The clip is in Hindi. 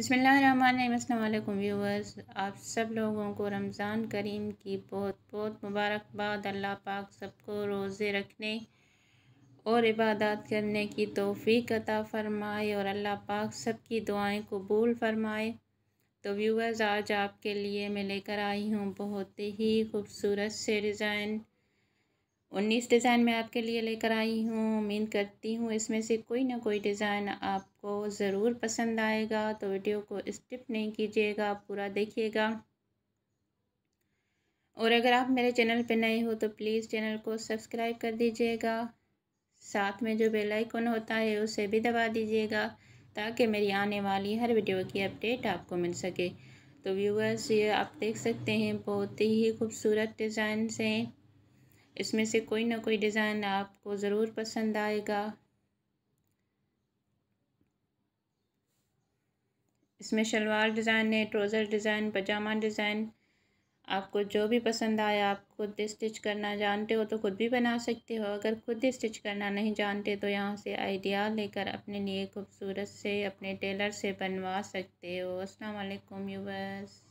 बसमिलकुम व्यूवर्स आप सब लोगों को रमज़ान करीम की बहुत बहुत मुबारकबाद अल्लाह पाक सबको रोज़े रखने और इबादत करने की तोफ़ी अता फ़रमाए और अल्लाह पाक सबकी दुआएं कबूल फ़रमाए तो व्यूवर्स आज आपके लिए मैं लेकर आई हूँ बहुत ही खूबसूरत से डिज़ाइन उन्नीस डिज़ाइन मैं आपके लिए लेकर आई हूँ उम्मीद करती हूँ इसमें से कोई ना कोई डिज़ाइन आपको ज़रूर पसंद आएगा तो वीडियो को स्किप नहीं कीजिएगा पूरा देखिएगा और अगर आप मेरे चैनल पर नए हो तो प्लीज़ चैनल को सब्सक्राइब कर दीजिएगा साथ में जो बेल आइकन होता है उसे भी दबा दीजिएगा ताकि मेरी आने वाली हर वीडियो की अपडेट आपको मिल सके तो व्यूवर्स ये आप देख सकते हैं बहुत ही खूबसूरत डिज़ाइन हैं इसमें से कोई ना कोई डिज़ाइन आपको ज़रूर पसंद आएगा इसमें शलवार डिज़ाइन है ट्रोज़र डिज़ाइन पजामा डिज़ाइन आपको जो भी पसंद आए आप खुद स्टिच करना जानते हो तो खुद भी बना सकते हो अगर खुद स्टिच करना नहीं जानते तो यहाँ से आइडिया लेकर अपने लिए खूबसूरत से अपने टेलर से बनवा सकते हो अस्सलाम वालेकुम यूवर्स